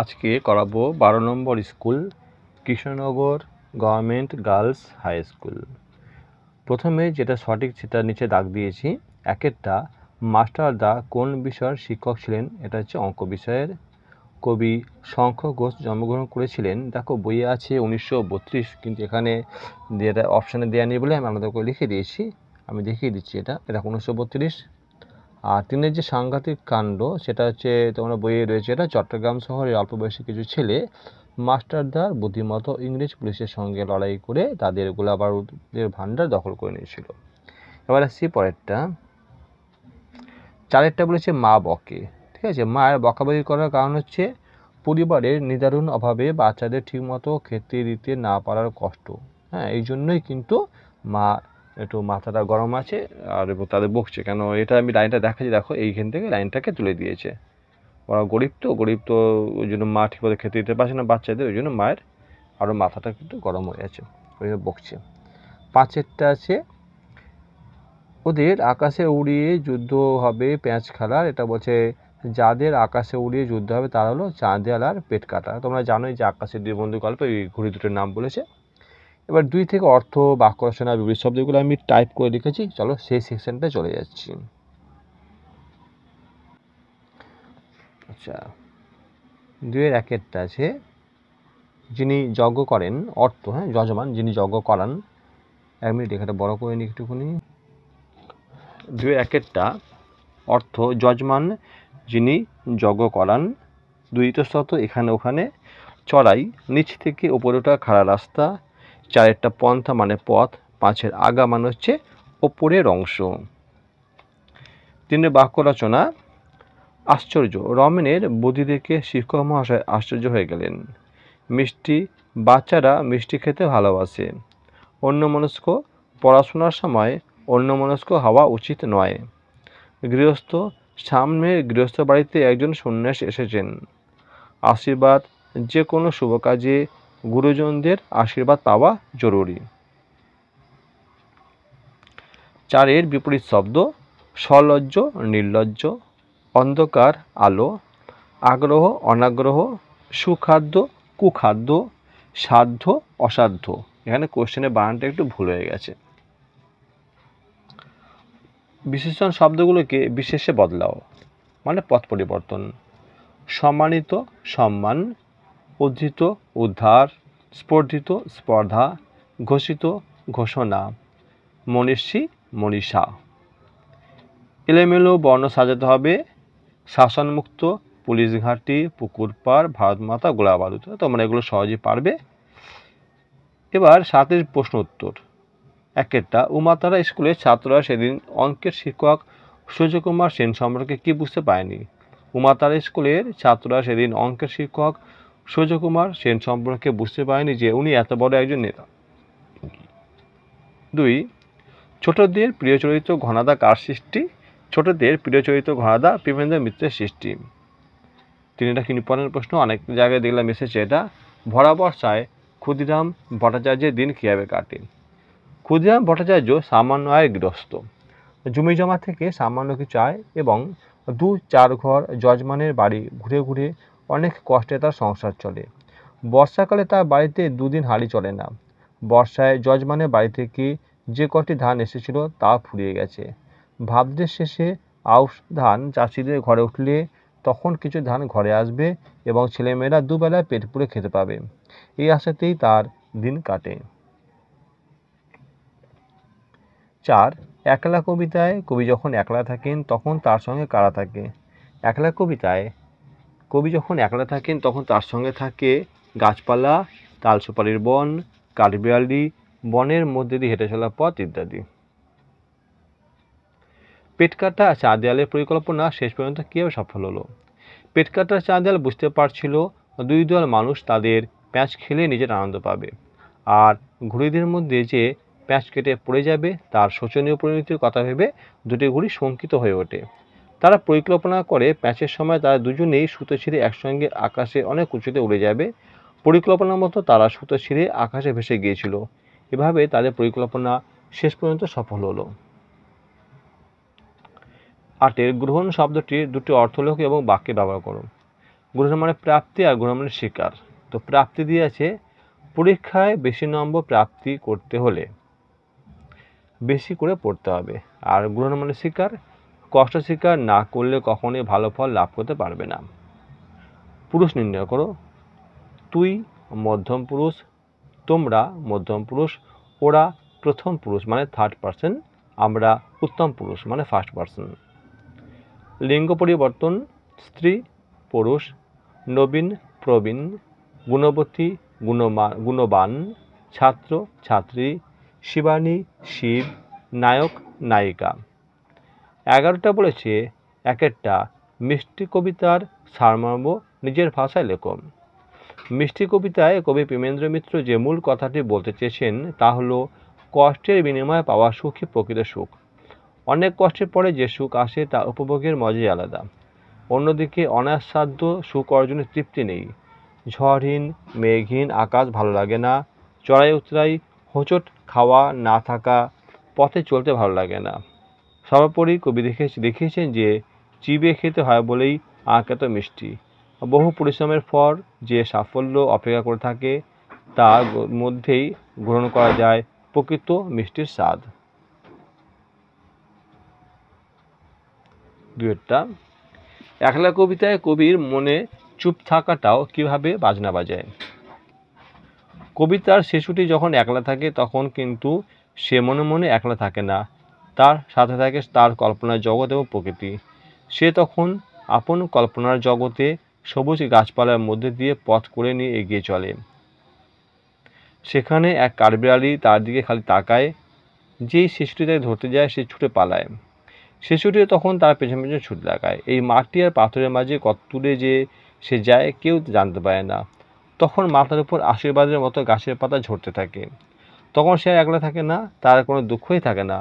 আজকে করাবো বারো নম্বর school Krishnanagar government girls high school প্রথমে যেটা সঠিক সেটা নিচে দাগ দিয়েছি একেরটা মাস্টার দা কোন বিষয়ের শিক্ষক ছিলেন এটা হচ্ছে অঙ্ক বিষয়ের কবি শঙ্খ ঘোষ জন্মগ্রহণ করেছিলেন দেখো বইয়ে আছে উনিশশো কিন্তু এখানে যেটা অপশানে দেওয়া নেই বলে আমি আলাদা করে লিখে দিয়েছি আমি দেখিয়ে দিচ্ছি এটা এটা উনিশশো বত্রিশ আর তিনের যে সাংঘাতিক কাণ্ড সেটা হচ্ছে তোমরা বইয়ে রয়েছে এটা চট্টগ্রাম শহরে অল্প বয়সী কিছু ছেলে মাস্টারদার বুদ্ধিমতো ইংরেজ পুলিশের সঙ্গে লড়াই করে তাদের গোলাবারুদের ভাণ্ডার দখল করে নিয়েছিল এবার আসছি পরেরটা চারেরটা বলেছে মা বকে ঠিক আছে মায়ের বকাবকি করার কারণ হচ্ছে পরিবারের নিদারুণ অভাবে বাচ্চাদের ঠিকমতো খেতে দিতে না পারার কষ্ট হ্যাঁ এই জন্যই কিন্তু মা একটু মাথাটা গরম আছে আর তাদের বকছে কেন এটা আমি লাইনটা দেখাচ্ছি দেখো এইখান থেকে লাইনটাকে তুলে দিয়েছে ওরা গরিব তো গরিব তো ওই জন্য মা ঠিকমতো খেতে দিতে পারছে না বাচ্চাদের ওই জন্য মায়ের আরও মাথাটা কিন্তু গরম হয়ে আছে ওই জন্য বকছে পাঁচেরটা আছে ওদের আকাশে উড়িয়ে যুদ্ধ হবে প্যাঁচ খেলার এটা বলছে যাদের আকাশে উড়িয়ে যুদ্ধ হবে তারা হলো চাঁদেয়াল আর পেট কাটা তোমরা জানোই যে আকাশের দুই বন্ধু গল্প এই ঘুড়ি দুটোর নাম বলেছে এবার দুই থেকে অর্থ বাক্য রচনা বিবৃত শব্দগুলো আমি টাইপ করে লিখেছি চলো সেই সেকশনটা চলে যাচ্ছি আচ্ছা দুয়ের একেরটা আছে যিনি যজ্ঞ করেন অর্থ হ্যাঁ যজমান যিনি যজ্ঞ করান এক মিনিট এখানে বড় করে নিই একটুখানি দুয়ের একেরটা অর্থ যজমান যিনি যজ্ঞ করান দুই তো শত এখানে ওখানে চড়াই নিচ থেকে ওপরে ওঠা খাড়া রাস্তা চারেরটা পন্থা মানে পথ পাঁচের আগা মানে হচ্ছে ওপরের অংশ তিনের বাক্য রচনা আশ্চর্য রমেনের বুদ্ধি দেখে শিক্ষক মহাশয় আশ্চর্য হয়ে গেলেন মিষ্টি বাচ্চারা মিষ্টি খেতে ভালোবাসে অন্য মনস্ক পড়াশোনার সময় অন্য মনস্ক হওয়া উচিত নয় গৃহস্থ সামনের গৃহস্থ বাড়িতে একজন সন্ন্যাস এসেছেন আশীর্বাদ যে কোনো শুভ কাজে গুরুজনদের আশীর্বাদ পাওয়া জরুরি চারের বিপরীত শব্দ সলজ্জ নির্লজ্জ অন্ধকার আলো আগ্রহ অনাগ্রহ সুখাদ্য কুখাদ্য সাধ্য অসাধ্য এখানে কোশ্চেনের বানানটা একটু ভুল হয়ে গেছে বিশেষণ শব্দগুলোকে বিশেষে বদলাও মানে পথ পরিবর্তন সম্মানিত সম্মান উদ্ধৃত উদ্ধার স্পর্ধিত স্পর্ধা ঘোষিত ঘোষণা মনীষী মনীষা এলেমেলো বর্ণ সাজাতে হবে শাসনমুক্ত পুলিশ ঘাঁটি পুকুর পাড় ভারত মাতা গোলাবারুদ তোমরা এগুলো সহজেই পারবে এবার সাতের প্রশ্ন উত্তর একেরটা উমাতারা স্কুলের ছাত্ররা সেদিন অঙ্কের শিক্ষক সূর্যকুমার সেন সম্পর্কে কি বুঝতে পারেনি উমাতারা স্কুলের ছাত্ররা সেদিন অঙ্কের শিক্ষক সূর্যকুমার সেন সম্পর্কে বুঝতে পারেনি যে উনি এত বড় একজন নেতা দুই ছোটদের প্রিয় চরিত্র ঘনাদা কার সৃষ্টি ছোটদের প্রিয় চরিত্র ঘনাদা পিপেন্দ্র মিত্রের সৃষ্টি তিনি এটা ইম্পর্টেন্ট প্রশ্ন অনেক জায়গায় দেখলাম এসেছে এটা ভরা বর্ষায় ক্ষুদিরাম ভট্টাচার্যের দিন কীভাবে কাটে ক্ষুদিরাম ভট্টাচার্য সামান্য আয় গৃহস্থ জমি জমা থেকে সামান্য কিছু আয় এবং দু চার ঘর যজমানের বাড়ি ঘুরে ঘুরে অনেক কষ্টে তার সংসার চলে বর্ষাকালে তার বাড়িতে দুদিন হাড়ি চলে না বর্ষায় যজমানের বাড়ি থেকে যে কটি ধান এসেছিল তা ফুরিয়ে গেছে ভাবতে শেষে আউশ ধান চাষিদের ঘরে উঠলে তখন কিছু ধান ঘরে আসবে এবং ছেলেমেয়েরা দুবেলা পেট পুড়ে খেতে পাবে এই আশাতেই তার দিন কাটে চার একলা কবিতায় কবি যখন একলা থাকেন তখন তার সঙ্গে কারা থাকে একলা কবিতায় কবি যখন একলা থাকেন তখন তার সঙ্গে থাকে গাছপালা তাল সুপারির বন কাঠবিয়ালি বনের মধ্যে দিয়ে হেঁটে চলা পথ ইত্যাদি পেটকাটা চা দেয়ালের পরিকল্পনা শেষ পর্যন্ত কীভাবে সফল হলো পেটকাটার চা দেয়াল বুঝতে পারছিল দুই দল মানুষ তাদের প্যাঁচ খেলে নিজের আনন্দ পাবে আর ঘুড়িদের মধ্যে যে প্যাঁচ কেটে পড়ে যাবে তার শোচনীয় পরিণতির কথা ভেবে দুটি ঘুড়ি শঙ্কিত হয়ে ওঠে তারা পরিকল্পনা করে প্যাচের সময় তারা দুজনেই সুতো ছিঁড়ে একসঙ্গে আকাশে অনেক উঁচুতে উড়ে যাবে পরিকল্পনা মতো তারা সুতো ছিঁড়ে আকাশে ভেসে গিয়েছিল এভাবে তাদের পরিকল্পনা শেষ পর্যন্ত সফল হলো আটের গ্রহণ শব্দটির দুটি অর্থলোক এবং বাক্যে ব্যবহার করুন গ্রহণ মানে প্রাপ্তি আর গ্রহণ মানে শিকার তো প্রাপ্তি দিয়ে আছে পরীক্ষায় বেশি নম্বর প্রাপ্তি করতে হলে বেশি করে পড়তে হবে আর গ্রহণ মানে শিকার কষ্ট স্বীকার না করলে কখনোই ভালো ফল লাভ করতে পারবে না পুরুষ নির্ণয় করো তুই মধ্যম পুরুষ তোমরা মধ্যম পুরুষ ওরা প্রথম পুরুষ মানে থার্ড পার্সন আমরা উত্তম পুরুষ মানে ফার্স্ট পার্সন লিঙ্গ পরিবর্তন স্ত্রী পুরুষ নবীন প্রবীণ গুণবতী গুণমা গুণবান ছাত্র ছাত্রী শিবানী শিব নায়ক নায়িকা এগারোটা বলেছে এক একটা মিষ্টি কবিতার সারমর্ম নিজের ভাষায় লেখম মিষ্টি কবিতায় কবি প্রেমেন্দ্র মিত্র যে মূল কথাটি বলতে চেয়েছেন তা হলো কষ্টের বিনিময়ে পাওয়া সুখই প্রকৃত সুখ অনেক কষ্টের পরে যে সুখ আসে তা উপভোগের মজাই আলাদা অন্যদিকে অনাসাধ্য সুখ অর্জনের তৃপ্তি নেই ঝড়হীন মেঘহীন আকাশ ভালো লাগে না চড়াই উতরাই হোঁচট খাওয়া না থাকা পথে চলতে ভালো লাগে না সর্বোপরি কবি দেখেছে দেখিয়েছেন যে চিবিয়ে খেতে হয় বলেই আঁক এত মিষ্টি বহু পরিশ্রমের পর যে সাফল্য অপেক্ষা করে থাকে তার মধ্যেই গ্রহণ করা যায় প্রকৃত মিষ্টির স্বাদ দুয়েরটা একলা কবিতায় কবির মনে চুপ থাকাটাও কিভাবে বাজনা বাজায় কবিতার শিশুটি যখন একলা থাকে তখন কিন্তু সে মনে মনে একলা থাকে না তার সাথে থাকে তার কল্পনার জগৎ এবং প্রকৃতি সে তখন আপন কল্পনার জগতে সবুজ গাছপালার মধ্যে দিয়ে পথ করে নিয়ে এগিয়ে চলে সেখানে এক কারবিড়ালি তার দিকে খালি তাকায় যেই শিশুটি তাকে ধরতে যায় সে ছুটে পালায় শিশুটি তখন তার পেছন পেছনে ছুটে লাগায় এই মাটি আর পাথরের মাঝে কত তুলে যে সে যায় কেউ জানতে পারে না তখন মাথার উপর আশীর্বাদের মতো গাছের পাতা ঝরতে থাকে তখন সে একলা থাকে না তার কোনো দুঃখই থাকে না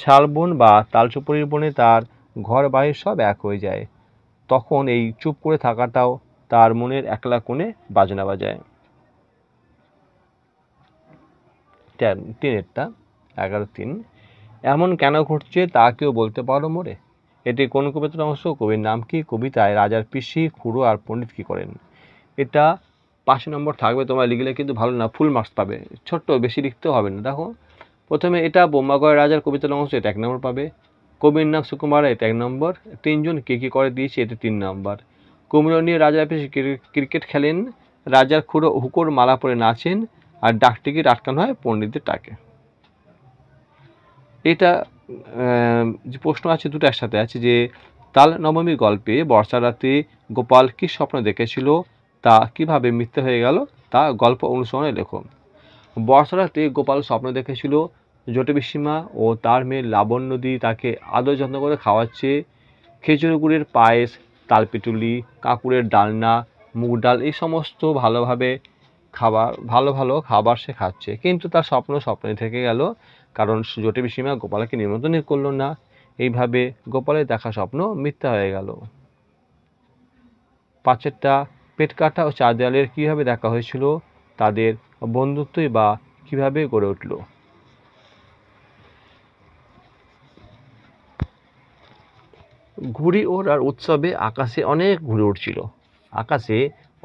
শালবন বা তালচুপুরির বনে তার ঘর বাড়ির সব এক হয়ে যায় তখন এই চুপ করে থাকাটাও তার মনের একলা কোণে বাজনা বাজায় তিনেরটা এগারো তিন এমন কেন ঘটছে তা কেউ বলতে পারো মোরে এটি কোন কবিতার অংশ কবির নাম কি কবিতায় রাজার পিসি খুড়ো আর পণ্ডিত কী করেন এটা পাঁচ নম্বর থাকবে তোমার লিখলে কিন্তু ভালো না ফুল মার্কস পাবে ছোট্ট বেশি লিখতেও হবে না দেখো প্রথমে এটা বোম্বাগড় রাজার কবিতার অংশ এটা এক নম্বর পাবে কবির নাম সুকুমার এটা এক নম্বর তিনজন কে কী করে দিয়েছে এটা তিন নম্বর কুমড়ো নিয়ে রাজা ক্রিকেট খেলেন রাজার খুঁড়ো হুকুর মালা পরে নাচেন আর ডাকটিকিট আটকানো হয় পণ্ডিতের টাকে এটা যে প্রশ্ন আছে দুটো একসাথে আছে যে তাল নবমী গল্পে বর্ষা রাতে গোপাল কী স্বপ্ন দেখেছিল তা কিভাবে মিথ্যে হয়ে গেল তা গল্প অনুসরণে লেখো বর্ষা রাতে গোপাল স্বপ্ন দেখেছিল জটবিসীমা ও তার মেয়ে নদী তাকে আদর যত্ন করে খাওয়াচ্ছে খেজুর গুড়ের পায়েস তালপিটুলি কাকুরের ডালনা মুগ ডাল এই সমস্ত ভালোভাবে খাবার ভালো ভালো খাবার সে খাচ্ছে কিন্তু তার স্বপ্ন স্বপ্নে থেকে গেল কারণ জটিবিসীমা গোপালকে নিমন্ত্রণই করল না এইভাবে গোপালের দেখা স্বপ্ন মিথ্যা হয়ে গেল পাঁচেরটা পেটকাটা ও চার দেয়ালের কীভাবে দেখা হয়েছিল তাদের বন্ধুত্বই বা কিভাবে গড়ে উঠলো ঘুড়ি ওড়ার উৎসবে আকাশে অনেক ঘুড়ি উঠছিল আকাশে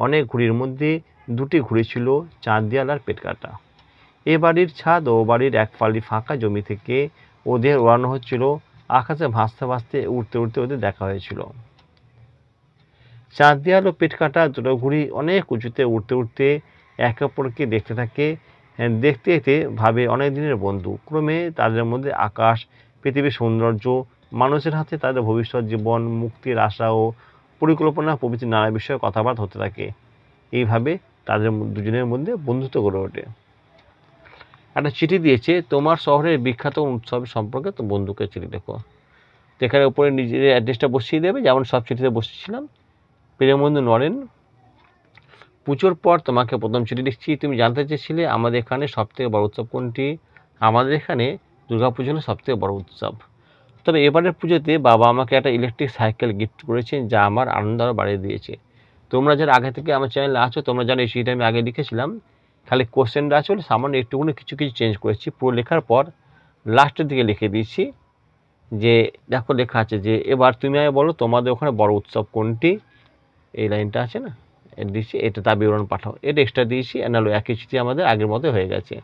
অনেক ঘুড়ির মধ্যে দুটি ঘুড়ি ছিল চাঁদ দেয়াল আর পেটকাটা এ বাড়ির ছাদ ও বাড়ির এক পাল্লি ফাঁকা জমি থেকে ওদের ওড়ানো হচ্ছিল আকাশে ভাসতে ভাসতে উড়তে উড়তে ওদের দেখা হয়েছিল দেয়াল ও পেটকাটা দুটো ঘুড়ি অনেক উঁচুতে উড়তে উড়তে একে অপরকে দেখতে থাকে দেখতে দেখতে ভাবে অনেক দিনের বন্ধু ক্রমে তাদের মধ্যে আকাশ পৃথিবীর সৌন্দর্য মানুষের হাতে তাদের ভবিষ্যৎ জীবন মুক্তির আশা ও পরিকল্পনা প্রভৃতি নানা বিষয়ে কথাবার্তা হতে থাকে এইভাবে তাদের দুজনের মধ্যে বন্ধুত্ব গড়ে ওঠে একটা চিঠি দিয়েছে তোমার শহরের বিখ্যাত উৎসব সম্পর্কে তো বন্ধুকে চিঠি দেখো যেখানে উপরে নিজের অ্যাড্রেসটা বসিয়ে দেবে যেমন সব চিঠিতে বসেছিলাম প্রেমবন্ধু নরেন পুজোর পর তোমাকে প্রথম চিঠি লিখছি তুমি জানতে চেয়েছিলে আমাদের এখানে সবথেকে বড় উৎসব কোনটি আমাদের এখানে দুর্গাপুজো হলো সবথেকে বড় উৎসব তবে এবারের পুজোতে বাবা আমাকে একটা ইলেকট্রিক সাইকেল গিফট করেছেন যা আমার আনন্দ আরও বাড়িয়ে দিয়েছে তোমরা যারা আগে থেকে আমার চ্যানেলে আছো তোমরা জানো এই সিটি আমি আগে লিখেছিলাম খালি কোশ্চেনটা আছে বলে সামান্য একটুকুনি কিছু কিছু চেঞ্জ করেছি পুরো লেখার পর লাস্টের দিকে লিখে দিয়েছি যে দেখো লেখা আছে যে এবার তুমি আগে বলো তোমাদের ওখানে বড় উৎসব কোনটি এই লাইনটা আছে না দিচ্ছি এটা তার বিবরণ পাঠাও এটা এক্সট্রা দিয়েছি নাহলে একই চিঠি আমাদের আগের মতো হয়ে গেছে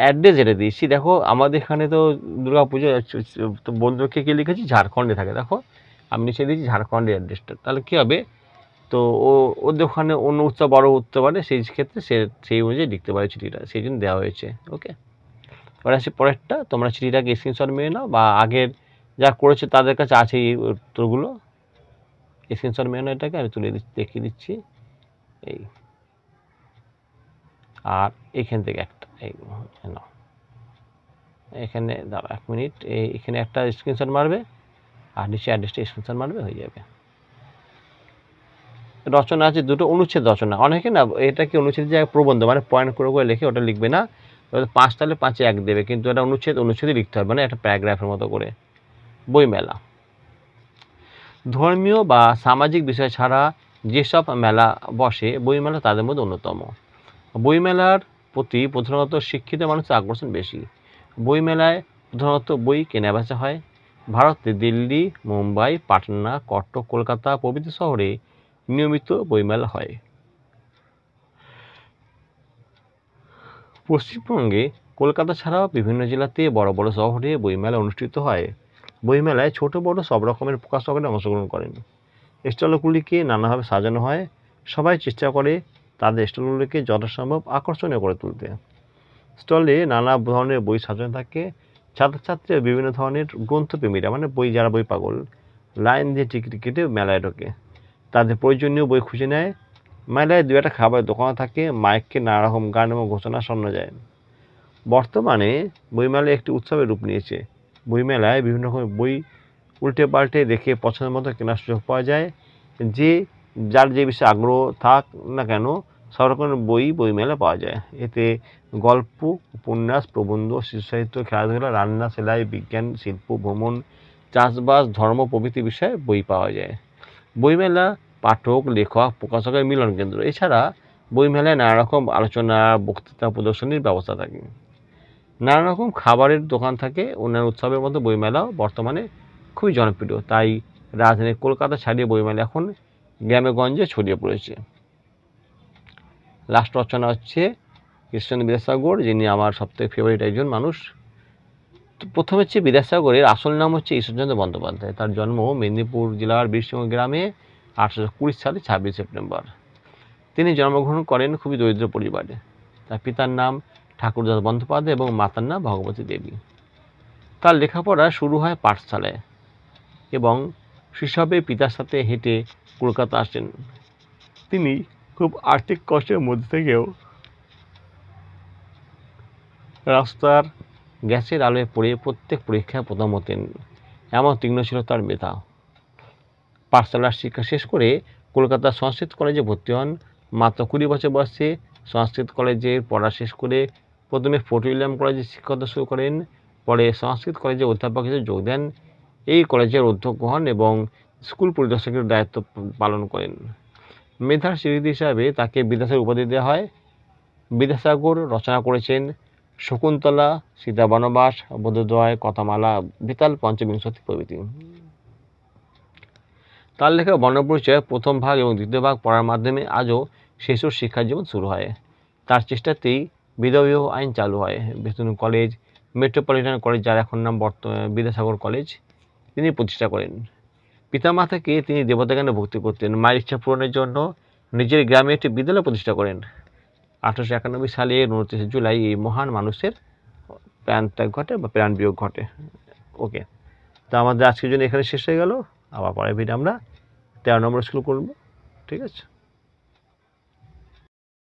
অ্যাড্রেস এটা দিয়েছি দেখো আমাদের এখানে তো দুর্গাপুজো তো বন্ধুকে কে লিখেছি ঝাড়খণ্ডে থাকে দেখো আমি নিচে দিয়েছি ঝাড়খণ্ডের অ্যাড্রেসটা তাহলে কী হবে তো ও ওদের ওখানে অন্য উৎসব বড়ো উঠতে পারে সেই ক্ষেত্রে সে সেই অনুযায়ী লিখতে পারে চিঠিটা সেই জন্য দেওয়া হয়েছে ওকে এবার আসি পরেরটা তোমরা চিঠিটাকে স্ক্রিনশট মেয়ে নাও বা আগের যা করেছে তাদের কাছে আছে এই উত্তরগুলো স্ক্রিনশট মেয়ে নাও এটাকে আমি তুলে দিচ্ছি দেখিয়ে দিচ্ছি এই আর এখান থেকে একটা এখানে দাঁড়া এক মিনিট এই এখানে একটা স্ক্রিনশট মারবে আর নিচে অ্যাড্রেসটা স্ক্রিনশট মারবে হয়ে যাবে রচনা আছে দুটো অনুচ্ছেদ রচনা অনেকে না এটা কি অনুচ্ছেদ যে প্রবন্ধ মানে পয়েন্ট করে করে লেখে ওটা লিখবে না পাঁচ তাহলে পাঁচে এক দেবে কিন্তু এটা অনুচ্ছেদ অনুচ্ছেদে লিখতে হবে মানে একটা প্যারাগ্রাফের মতো করে বইমেলা ধর্মীয় বা সামাজিক বিষয় ছাড়া যেসব মেলা বসে বইমেলা তাদের মধ্যে অন্যতম বইমেলার প্রতি প্রধানত শিক্ষিত মানুষের আকর্ষণ বেশি বইমেলায় প্রধানত বই কেনাবেচা হয় ভারতে দিল্লি মুম্বাই পাটনা কটক কলকাতা প্রভৃতি শহরে নিয়মিত বইমেলা হয় পশ্চিমবঙ্গে কলকাতা ছাড়াও বিভিন্ন জেলাতে বড় বড় শহরে বইমেলা অনুষ্ঠিত হয় বইমেলায় ছোট বড় সব রকমের প্রকাশকরা অংশগ্রহণ করেন স্টলগুলিকে নানাভাবে সাজানো হয় সবাই চেষ্টা করে তাদের স্টলগুলিকে যথাসম্ভব আকর্ষণীয় করে তুলতে স্টলে নানা ধরনের বই সাজানো থাকে ছাত্রছাত্রীরা বিভিন্ন ধরনের গ্রন্থপ্রেমীরা মানে বই যারা বই পাগল লাইন দিয়ে টিকিট কেটে মেলায় ঢোকে তাদের প্রয়োজনীয় বই খুঁজে নেয় মেলায় দু একটা খাবারের দোকান থাকে মাইককে নানা রকম গান এবং ঘোষণা শোনা যায় বর্তমানে বইমেলা একটি উৎসবের রূপ নিয়েছে বইমেলায় বিভিন্ন রকমের বই উল্টে পাল্টে দেখে পছন্দ মতো কেনার সুযোগ পাওয়া যায় যে যার যে বিষয়ে আগ্রহ থাক না কেন সব রকমের বই বইমেলা পাওয়া যায় এতে গল্প উপন্যাস প্রবন্ধ শিশু সাহিত্য খেলাধুলা রান্না সেলাই বিজ্ঞান শিল্প ভ্রমণ চাষবাস ধর্ম প্রভৃতি বিষয়ে বই পাওয়া যায় বইমেলা পাঠক লেখক প্রকাশকের মিলন কেন্দ্র এছাড়া বইমেলায় নানা রকম আলোচনা বক্তৃতা প্রদর্শনীর ব্যবস্থা থাকে নানা রকম খাবারের দোকান থাকে অন্যান্য উৎসবের মতো বইমেলাও বর্তমানে খুবই জনপ্রিয় তাই রাজধানী কলকাতা ছাড়িয়ে বইমেলা এখন গ্রামে গঞ্জে ছড়িয়ে পড়েছে লাস্ট রচনা হচ্ছে কৃষ্ণ বিদ্যাসাগর যিনি আমার সবথেকে ফেভারিট একজন মানুষ তো প্রথম হচ্ছে বিদ্যাসাগরের আসল নাম হচ্ছে ঈশ্বরচন্দ্র বন্দ্যোপাধ্যায় তার জন্ম মেদিনীপুর জেলার বীরসিংহ গ্রামে আঠারোশো কুড়ি সালে ছাব্বিশ সেপ্টেম্বর তিনি জন্মগ্রহণ করেন খুবই দরিদ্র পরিবারে তার পিতার নাম ঠাকুরদাস বন্দ্যোপাধ্যায় এবং মাতার নাম ভগবতী দেবী তার লেখাপড়া শুরু হয় পাঠশালায় এবং শৈশবে পিতার সাথে হেঁটে কলকাতা আসেন তিনি খুব আর্থিক কষ্টের মধ্যে থেকেও রাস্তার গ্যাসের আলোয় পড়ে প্রত্যেক পরীক্ষায় প্রথম হতেন এমন তীক্ষ্ণ ছিল তার মেধা পাঠশালার শিক্ষা শেষ করে কলকাতা সংস্কৃত কলেজে ভর্তি হন মাত্র কুড়ি বছর বয়সে সংস্কৃত কলেজে পড়া শেষ করে প্রথমে ফোর্ট উইলিয়াম কলেজে শিক্ষকতা শুরু করেন পরে সংস্কৃত কলেজে অধ্যাপক হিসেবে যোগ দেন এই কলেজের অধ্যক্ষ হন এবং স্কুল পরিদর্শকের দায়িত্ব পালন করেন মেধার স্বীকৃতি হিসাবে তাকে বিদ্যাসাগর উপাধি দেওয়া হয় বিদ্যাসাগর রচনা করেছেন শকুন্তলা সীতা বনবাস বোধদয় কথামালা বিতাল পঞ্চবিংশতি প্রভৃতি তার লেখা বর্ণপরিচয় প্রথম ভাগ এবং দ্বিতীয় ভাগ পড়ার মাধ্যমে আজও শিশুর শিক্ষার জীবন শুরু হয় তার চেষ্টাতেই বিধবীয় আইন চালু হয় বেতন কলেজ মেট্রোপলিটন কলেজ যার এখন নাম বর্ত বিদ্যাসাগর কলেজ তিনি প্রতিষ্ঠা করেন পিতামাতাকে তিনি দেবতাগানে ভক্তি করতেন মায়ের ইচ্ছা পূরণের জন্য নিজের গ্রামে একটি বিদ্যালয় প্রতিষ্ঠা করেন আঠারোশো একানব্বই সালে উনত্রিশে জুলাই এই মহান মানুষের প্রাণত্যাগ ঘটে বা প্রাণ বিয়োগ ঘটে ওকে তো আমাদের আজকের জন্য এখানে শেষ হয়ে গেল আবার পরের ভিড় আমরা তেরো নম্বর স্কুল করব ঠিক আছে